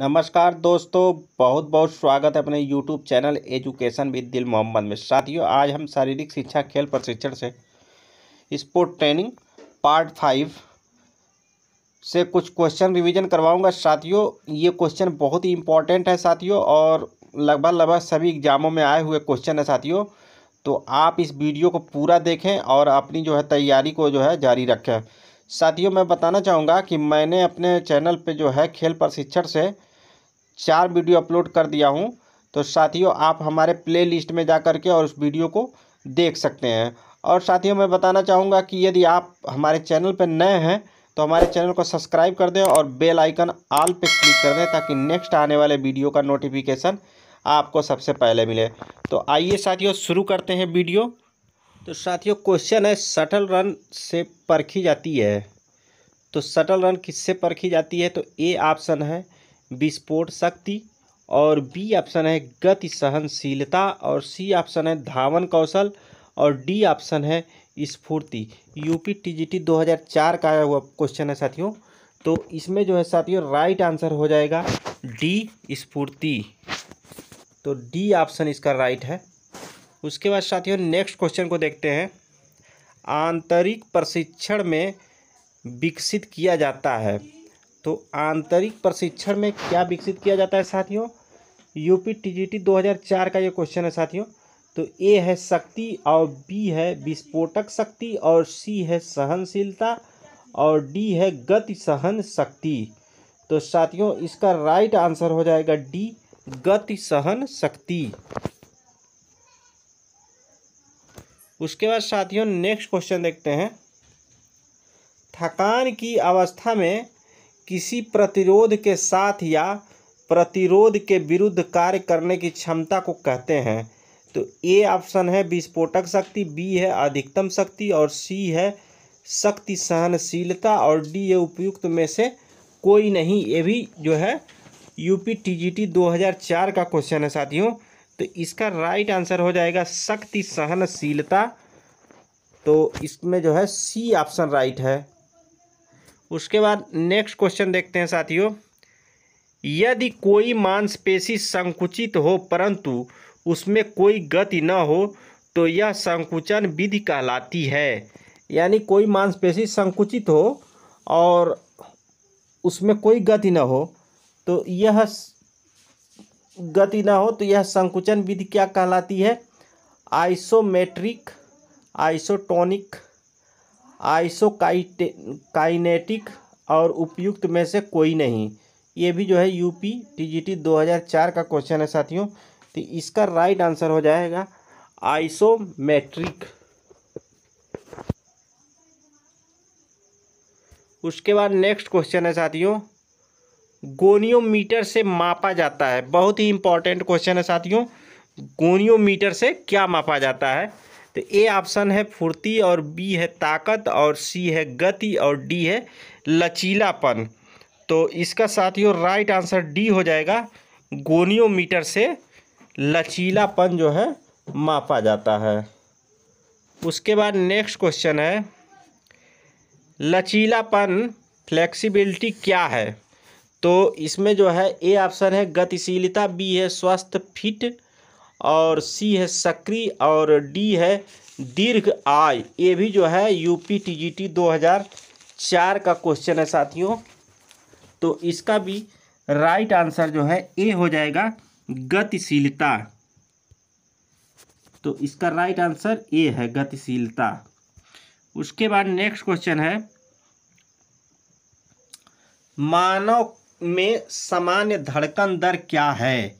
नमस्कार दोस्तों बहुत बहुत स्वागत है अपने यूट्यूब चैनल एजुकेशन विद दिल मोहम्मद में साथियों आज हम शारीरिक शिक्षा खेल प्रशिक्षण से स्पोर्ट ट्रेनिंग पार्ट फाइव से कुछ क्वेश्चन रिवीजन करवाऊंगा साथियों ये क्वेश्चन बहुत ही इंपॉर्टेंट है साथियों और लगभग लगभग सभी एग्जामों में आए हुए क्वेश्चन है साथियों तो आप इस वीडियो को पूरा देखें और अपनी जो है तैयारी को जो है जारी रखें साथियों मैं बताना चाहूँगा कि मैंने अपने चैनल पे जो है खेल प्रशिक्षण से चार वीडियो अपलोड कर दिया हूँ तो साथियों आप हमारे प्ले लिस्ट में जा कर के और उस वीडियो को देख सकते हैं और साथियों मैं बताना चाहूँगा कि यदि आप हमारे चैनल पर नए हैं तो हमारे चैनल को सब्सक्राइब कर दें और बेल आइकन ऑल पे क्लिक कर दें ताकि नेक्स्ट आने वाले वीडियो का नोटिफिकेशन आपको सबसे पहले मिले तो आइए साथियों शुरू करते हैं वीडियो तो साथियों क्वेश्चन है शटल रन से परखी जाती है तो शटल रन किससे परखी जाती है तो ए ऑप्शन है विस्फोट शक्ति और बी ऑप्शन है गति सहनशीलता और सी ऑप्शन है धावन कौशल और डी ऑप्शन है स्फूर्ति यूपी टीजीटी 2004 का आया हुआ क्वेश्चन है साथियों तो इसमें जो है साथियों राइट आंसर हो जाएगा डी स्फूर्ति तो डी ऑप्शन इसका राइट है उसके बाद साथियों नेक्स्ट क्वेश्चन को देखते हैं आंतरिक प्रशिक्षण में विकसित किया जाता है तो आंतरिक प्रशिक्षण में क्या विकसित किया जाता है साथियों यूपी टीजीटी 2004 का ये क्वेश्चन है साथियों तो ए है शक्ति और बी है विस्फोटक शक्ति और सी है सहनशीलता और डी है गति सहन शक्ति तो साथियों इसका राइट आंसर हो जाएगा डी गति सहन शक्ति उसके बाद साथियों नेक्स्ट क्वेश्चन देखते हैं थकान की अवस्था में किसी प्रतिरोध के साथ या प्रतिरोध के विरुद्ध कार्य करने की क्षमता को कहते हैं तो ए ऑप्शन है विस्फोटक शक्ति बी है अधिकतम शक्ति और सी है शक्ति सहनशीलता और डी ये उपयुक्त में से कोई नहीं ये भी जो है यूपी टीजीटी 2004 का क्वेश्चन है साथियों तो इसका राइट आंसर हो जाएगा शक्ति सहनशीलता तो इसमें जो है सी ऑप्शन राइट है उसके बाद नेक्स्ट क्वेश्चन देखते हैं साथियों यदि कोई मांसपेशी संकुचित हो परंतु उसमें कोई गति न हो तो यह संकुचन विधि कहलाती है यानी कोई मांसपेशी संकुचित हो और उसमें कोई गति न हो तो यह गति न हो तो यह संकुचन विधि क्या कहलाती है आइसोमेट्रिक आइसोटोनिक आइसोकाइनेटिक और उपयुक्त में से कोई नहीं ये भी जो है यूपी टीजीटी 2004 का क्वेश्चन है साथियों तो इसका राइट आंसर हो जाएगा आइसोमेट्रिक उसके बाद नेक्स्ट क्वेश्चन है साथियों गोनियोमीटर से मापा जाता है बहुत ही इंपॉर्टेंट क्वेश्चन है साथियों गोनियोमीटर से क्या मापा जाता है तो ए ऑप्शन है फुर्ती और बी है ताकत और सी है गति और डी है लचीलापन तो इसका साथियों राइट आंसर डी हो जाएगा गोनियोमीटर से लचीलापन जो है मापा जाता है उसके बाद नेक्स्ट क्वेश्चन है लचीलापन फ्लेक्सिबिलिटी क्या है तो इसमें जो है ए ऑप्शन है गतिशीलता बी है स्वस्थ फिट और सी है सक्री और डी है दीर्घ आय ये भी जो है यूपी टीजीटी 2004 का क्वेश्चन है साथियों तो इसका भी राइट आंसर जो है ए हो जाएगा गतिशीलता तो इसका राइट आंसर ए है गतिशीलता उसके बाद नेक्स्ट क्वेश्चन है मानव में सामान्य धड़कन दर क्या है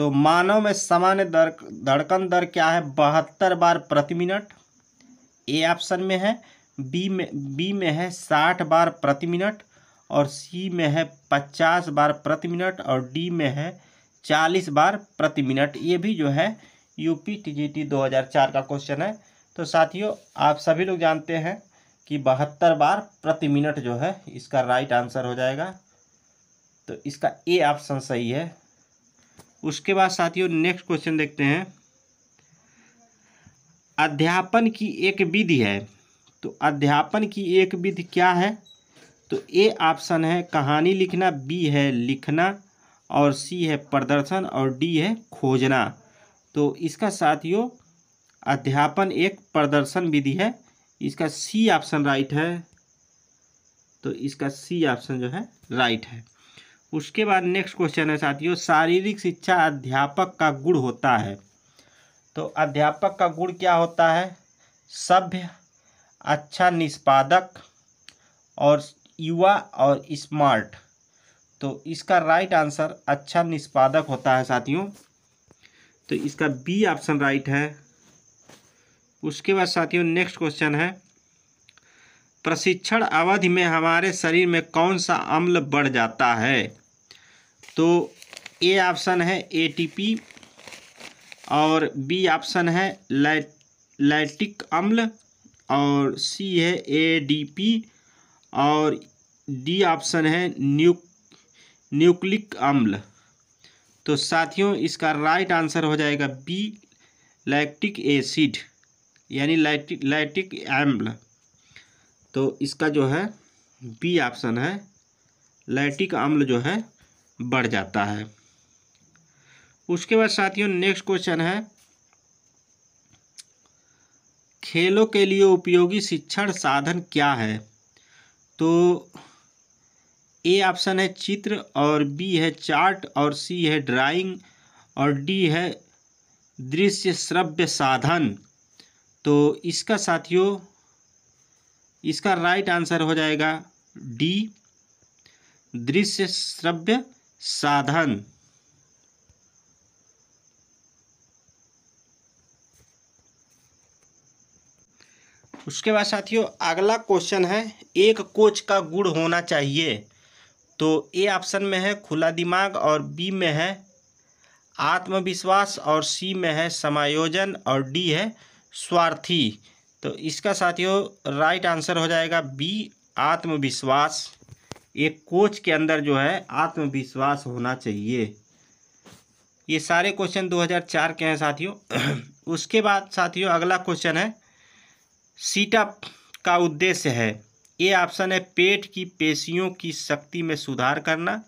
तो मानव में सामान्य दर धड़कन दर क्या है बहत्तर बार प्रति मिनट ए ऑप्शन में है बी में बी में है साठ बार प्रति मिनट और सी में है पचास बार प्रति मिनट और डी में है चालीस बार प्रति मिनट ये भी जो है यूपी टीजीटी 2004 का क्वेश्चन है तो साथियों आप सभी लोग जानते हैं कि बहत्तर बार प्रति मिनट जो है इसका राइट आंसर हो जाएगा तो इसका ए ऑप्शन सही है उसके बाद साथियों नेक्स्ट क्वेश्चन देखते हैं अध्यापन की एक विधि है तो अध्यापन की एक विधि क्या है तो ए ऑप्शन है कहानी लिखना बी है लिखना और सी है प्रदर्शन और डी है खोजना तो इसका साथियों अध्यापन एक प्रदर्शन विधि है इसका सी ऑप्शन राइट है तो इसका सी ऑप्शन जो है राइट है उसके बाद नेक्स्ट क्वेश्चन है साथियों शारीरिक शिक्षा अध्यापक का गुण होता है तो अध्यापक का गुण क्या होता है सभ्य अच्छा निष्पादक और युवा और स्मार्ट तो इसका राइट आंसर अच्छा निष्पादक होता है साथियों तो इसका बी ऑप्शन राइट है उसके बाद साथियों नेक्स्ट क्वेश्चन है प्रशिक्षण अवधि में हमारे शरीर में कौन सा अम्ल बढ़ जाता है तो ए ऑप्शन है एटीपी और बी ऑप्शन है लैट लैटिक अम्ल और सी है एडीपी और डी ऑप्शन है न्यू न्यूक्लिक अम्ल तो साथियों इसका राइट आंसर हो जाएगा बी लैक्टिक एसिड यानी लैक्टिक लैक्टिक अम्ल तो इसका जो है बी ऑप्शन है लैक्टिक अम्ल जो है बढ़ जाता है उसके बाद साथियों नेक्स्ट क्वेश्चन है खेलों के लिए उपयोगी शिक्षण साधन क्या है तो ए ऑप्शन है चित्र और बी है चार्ट और सी है ड्राइंग और डी है दृश्य श्रव्य साधन तो इसका साथियों इसका राइट आंसर हो जाएगा डी दृश्य श्रव्य साधन उसके बाद साथियों अगला क्वेश्चन है एक कोच का गुण होना चाहिए तो ए ऑप्शन में है खुला दिमाग और बी में है आत्मविश्वास और सी में है समायोजन और डी है स्वार्थी तो इसका साथियों राइट आंसर हो जाएगा बी आत्मविश्वास एक कोच के अंदर जो है आत्मविश्वास होना चाहिए ये सारे क्वेश्चन 2004 के हैं साथियों उसके बाद साथियों अगला क्वेश्चन है सीटअप का उद्देश्य है ए ऑप्शन है पेट की पेशियों की शक्ति में सुधार करना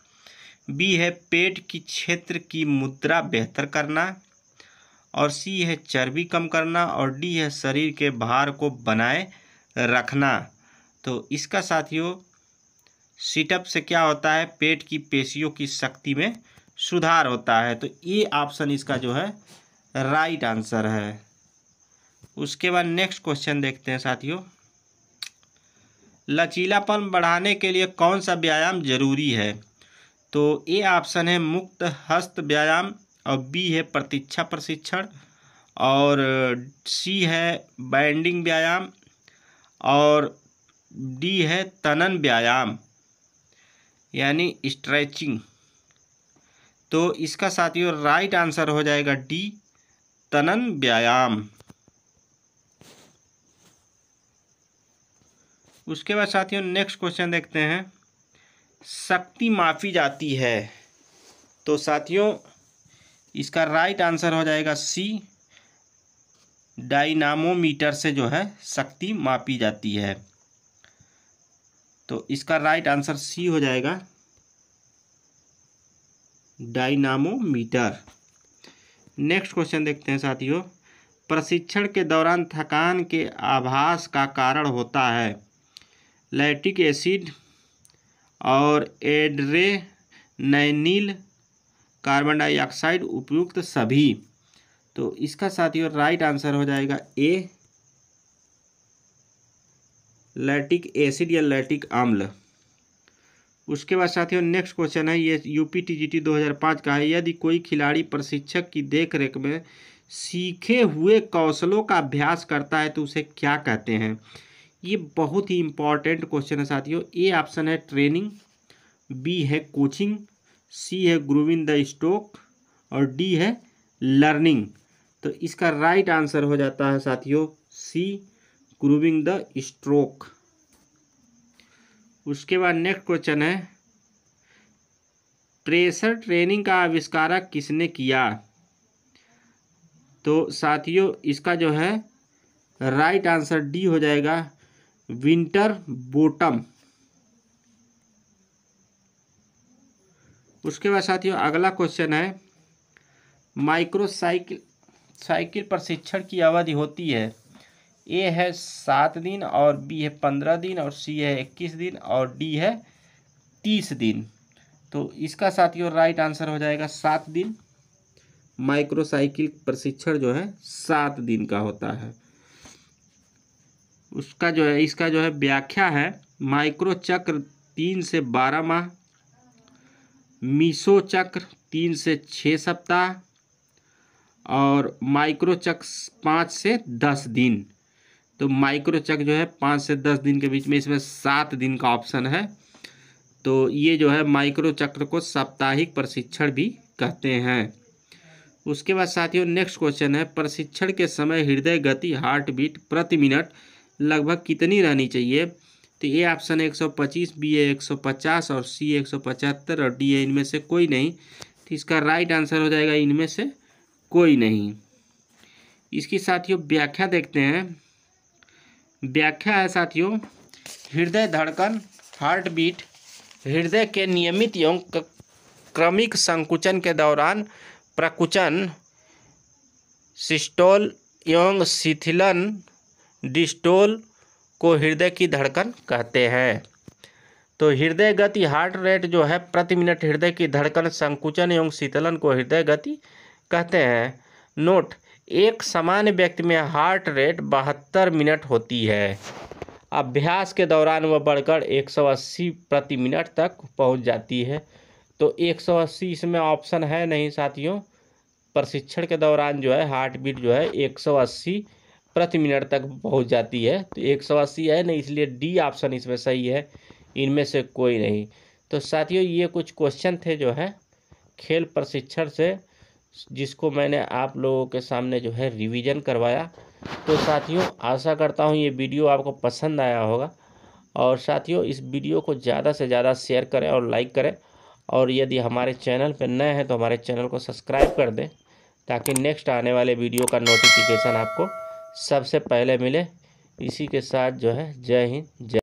बी है पेट की क्षेत्र की मुद्रा बेहतर करना और सी है चर्बी कम करना और डी है शरीर के भार को बनाए रखना तो इसका साथियों सिटअप से क्या होता है पेट की पेशियों की शक्ति में सुधार होता है तो ये ऑप्शन इसका जो है राइट आंसर है उसके बाद नेक्स्ट क्वेश्चन देखते हैं साथियों लचीलापन बढ़ाने के लिए कौन सा व्यायाम जरूरी है तो ए ऑप्शन है मुक्त हस्त व्यायाम और बी है प्रतीक्षा प्रशिक्षण और सी है बाइंडिंग व्यायाम और डी है तनन व्यायाम यानी स्ट्रेचिंग तो इसका साथियों राइट आंसर हो जाएगा डी तनन व्यायाम उसके बाद साथियों नेक्स्ट क्वेश्चन देखते हैं शक्ति माफी जाती है तो साथियों इसका राइट आंसर हो जाएगा सी डाइनामोमीटर से जो है शक्ति मापी जाती है तो इसका राइट आंसर सी हो जाएगा डायनामोमीटर नेक्स्ट क्वेश्चन देखते हैं साथियों प्रशिक्षण के दौरान थकान के आभास का कारण होता है लैटिक एसिड और नैनील कार्बन डाइऑक्साइड उपयुक्त सभी तो इसका साथियों राइट आंसर हो जाएगा ए लैटिक एसिड या लैटिक अम्ल उसके बाद साथियों नेक्स्ट क्वेश्चन है ये यूपी टीजीटी 2005 का है यदि कोई खिलाड़ी प्रशिक्षक की देखरेख में सीखे हुए कौशलों का अभ्यास करता है तो उसे क्या कहते हैं ये बहुत ही इम्पॉर्टेंट क्वेश्चन है साथियों ए ऑप्शन है ट्रेनिंग बी है कोचिंग सी है ग्रूविंग द स्टोक और डी है लर्निंग तो इसका राइट आंसर हो जाता है साथियों सी ग्रूविंग द स्ट्रोक उसके बाद नेक्स्ट क्वेश्चन है प्रेशर ट्रेनिंग का आविष्कारक किसने किया तो साथियों इसका जो है राइट आंसर डी हो जाएगा विंटर बोटम उसके बाद साथियों अगला क्वेश्चन है माइक्रो साइकिल साइकिल प्रशिक्षण की अवधि होती है ए है सात दिन और बी है पंद्रह दिन और सी है इक्कीस दिन और डी है तीस दिन तो इसका साथियों राइट आंसर हो जाएगा सात दिन माइक्रोसाइकिल प्रशिक्षण जो है सात दिन का होता है उसका जो है इसका जो है व्याख्या है माइक्रो चक्र तीन से बारह माह मीसो चक्र तीन से छः सप्ताह और माइक्रो चक्र पाँच से दस दिन तो माइक्रोचक जो है पाँच से दस दिन के बीच में इसमें सात दिन का ऑप्शन है तो ये जो है माइक्रो चक्र को साप्ताहिक प्रशिक्षण भी कहते हैं उसके बाद साथियों नेक्स्ट क्वेश्चन है प्रशिक्षण के समय हृदय गति हार्ट बीट प्रति मिनट लगभग कितनी रहनी चाहिए तो ए ऑप्शन एक सौ पच्चीस बी ए एक सौ पचास और सी एक सौ पचहत्तर और डी ए इनमें से कोई नहीं तो इसका राइट आंसर हो जाएगा इनमें से कोई नहीं इसकी साथियों व्याख्या देखते हैं व्याख्या है साथियों हृदय धड़कन हार्ट बीट हृदय के नियमित एवं क्रमिक संकुचन के दौरान प्रकुचन सिस्टोल एवं शिथिलन डिस्टोल को हृदय की धड़कन कहते हैं तो हृदय गति हार्ट रेट जो है प्रति मिनट हृदय की धड़कन संकुचन एवं शीतलन को हृदय गति कहते हैं नोट एक सामान्य व्यक्ति में हार्ट रेट बहत्तर मिनट होती है अभ्यास के दौरान वह बढ़कर 180 प्रति मिनट तक पहुंच जाती है तो 180 इसमें ऑप्शन है नहीं साथियों प्रशिक्षण के दौरान जो है हार्ट बीट जो है 180 प्रति मिनट तक पहुंच जाती है तो 180 है नहीं इसलिए डी ऑप्शन इसमें सही है इनमें से कोई नहीं तो साथियों ये कुछ क्वेश्चन थे जो है खेल प्रशिक्षण से जिसको मैंने आप लोगों के सामने जो है रिवीजन करवाया तो साथियों आशा करता हूँ ये वीडियो आपको पसंद आया होगा और साथियों इस वीडियो को ज़्यादा से ज़्यादा शेयर करें और लाइक करें और यदि हमारे चैनल पर नए हैं तो हमारे चैनल को सब्सक्राइब कर दें ताकि नेक्स्ट आने वाले वीडियो का नोटिफिकेशन आपको सबसे पहले मिले इसी के साथ जो है जय हिंद जय